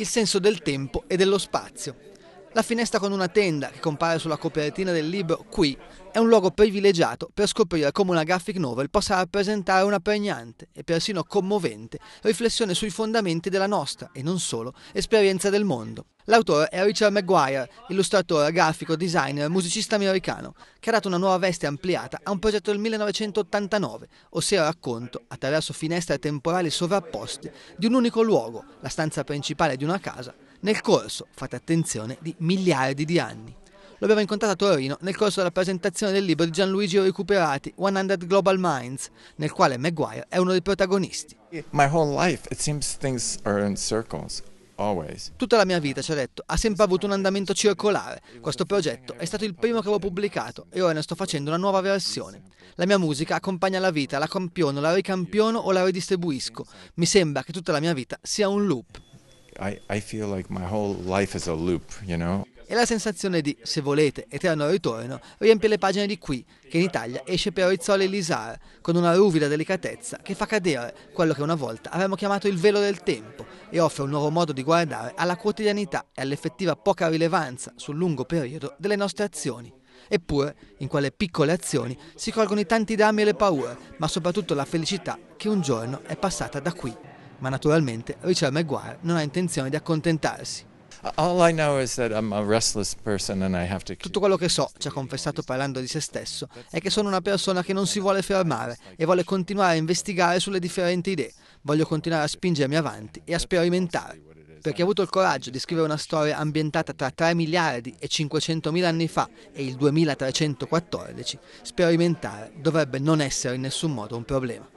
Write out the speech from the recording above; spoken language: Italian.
il senso del tempo e dello spazio. La finestra con una tenda, che compare sulla copertina del libro Qui, è un luogo privilegiato per scoprire come una graphic novel possa rappresentare una pregnante e persino commovente riflessione sui fondamenti della nostra, e non solo, esperienza del mondo. L'autore è Richard Maguire, illustratore, grafico, designer, musicista americano, che ha dato una nuova veste ampliata a un progetto del 1989, ossia il racconto, attraverso finestre temporali sovrapposte, di un unico luogo, la stanza principale di una casa, nel corso, fate attenzione, di miliardi di anni. Lo abbiamo incontrato a Torino nel corso della presentazione del libro di Gianluigi Recuperati, 100 Global Minds, nel quale Maguire è uno dei protagonisti. Tutta la mia vita, ci ha detto, ha sempre avuto un andamento circolare. Questo progetto è stato il primo che avevo pubblicato e ora ne sto facendo una nuova versione. La mia musica accompagna la vita, la campiono, la ricampiono o la ridistribuisco. Mi sembra che tutta la mia vita sia un loop. I, I feel like my whole life is a loop, you know? E la sensazione di Se volete, Eterno Ritorno riempie le pagine di qui, che in Italia esce per Rizzoli Lisar, con una ruvida delicatezza che fa cadere quello che una volta avremmo chiamato il velo del tempo e offre un nuovo modo di guardare alla quotidianità e all'effettiva poca rilevanza sul lungo periodo delle nostre azioni. Eppure, in quelle piccole azioni si colgono i tanti drammi e le paure, ma soprattutto la felicità che un giorno è passata da qui ma naturalmente Richard Maguire non ha intenzione di accontentarsi. Tutto quello che so, ci ha confessato parlando di se stesso, è che sono una persona che non si vuole fermare e vuole continuare a investigare sulle differenti idee. Voglio continuare a spingermi avanti e a sperimentare. Perché ha avuto il coraggio di scrivere una storia ambientata tra 3 miliardi e 500 mila anni fa e il 2314, sperimentare dovrebbe non essere in nessun modo un problema.